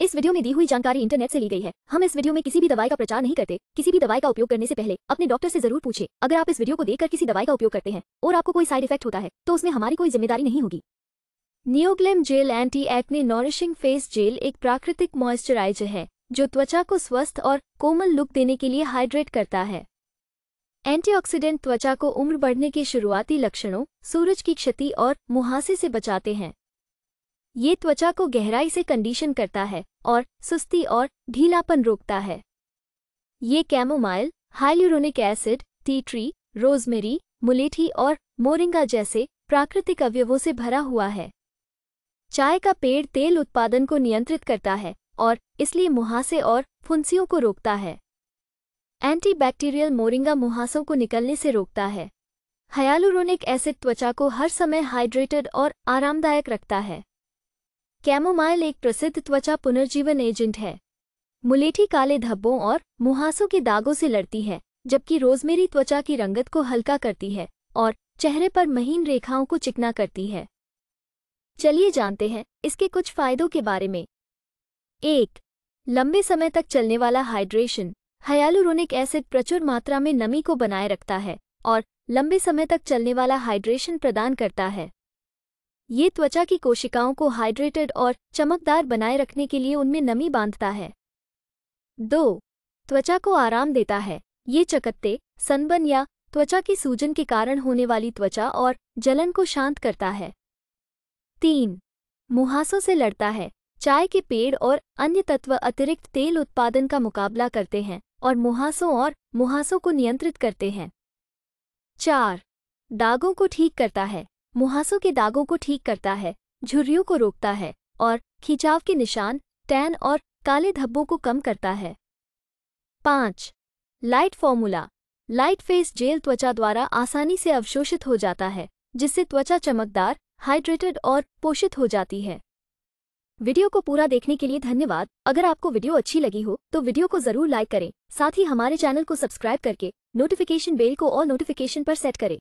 इस वीडियो में दी हुई जानकारी इंटरनेट से ली गई है हम इस वीडियो में किसी भी दवाई का प्रचार नहीं करते किसी भी दवाई का उपयोग करने से पहले अपने डॉक्टर से जरूर पूछे अगर आप इस वीडियो को देखकर किसी दवाई का उपयोग करते हैं और आपको कोई साइड इफेक्ट होता है तो उसमें हमारी कोई जिम्मेदारी नहीं होगी नियोग्लेम gel anti acne nourishing face gel एक प्राकृतिक मॉइस्चराइजर है जो त्वचा को स्वस्थ और कोमल लुक देने के लिए हाइड्रेट करता है एंटीऑक्सीडेंट त्वचा को उम्र बढ़ने के शुरुआती लक्षणों सूरज की क्षति और मुहासे से बचाते हैं ये त्वचा को गहराई से कंडीशन करता है और सुस्ती और ढीलापन रोकता है ये chamomile hyaluronic acid tea tree rosemary मुलेठी और मोरिंगा जैसे प्राकृतिक अवयवों से भरा हुआ है चाय का पेड़ तेल उत्पादन को नियंत्रित करता है और इसलिए मुहासे और फुंसियों को रोकता है एंटीबैक्टीरियल मोरिंगा मुहासों को निकलने से रोकता है हयालुरोनिक एसिड त्वचा को हर समय हाइड्रेटेड और आरामदायक रखता है कैमोमाइल एक प्रसिद्ध त्वचा पुनर्जीवन एजेंट है मुलेठी काले धब्बों और मुहासों के दागों से लड़ती है जबकि रोजमेरी त्वचा की रंगत को हल्का करती है और चेहरे पर महीन रेखाओं को चिकना करती है चलिए जानते हैं इसके कुछ फायदों के बारे में एक लंबे समय तक चलने वाला हाइड्रेशन हयालुरोनिक एसिड प्रचुर मात्रा में नमी को बनाए रखता है और लंबे समय तक चलने वाला हाइड्रेशन प्रदान करता है ये त्वचा की कोशिकाओं को हाइड्रेटेड और चमकदार बनाए रखने के लिए उनमें नमी बांधता है दो त्वचा को आराम देता है ये चकत्ते सनबन या त्वचा की सूजन के कारण होने वाली त्वचा और जलन को शांत करता है तीन मुहासों से लड़ता है चाय के पेड़ और अन्य तत्व अतिरिक्त तेल उत्पादन का मुकाबला करते हैं और मुहासों और मुहासों को नियंत्रित करते हैं चार दागों को ठीक करता है मुहासों के दागों को ठीक करता है झुर्रियों को रोकता है और खिंचाव के निशान टैन और काले धब्बों को कम करता है पाँच light formula light face gel त्वचा द्वारा आसानी से अवशोषित हो जाता है जिससे त्वचा चमकदार हाइड्रेटेड और पोषित हो जाती है वीडियो को पूरा देखने के लिए धन्यवाद अगर आपको वीडियो अच्छी लगी हो तो वीडियो को जरूर लाइक करें साथ ही हमारे चैनल को सब्सक्राइब करके नोटिफिकेशन बेल को और नोटिफिकेशन पर सेट करें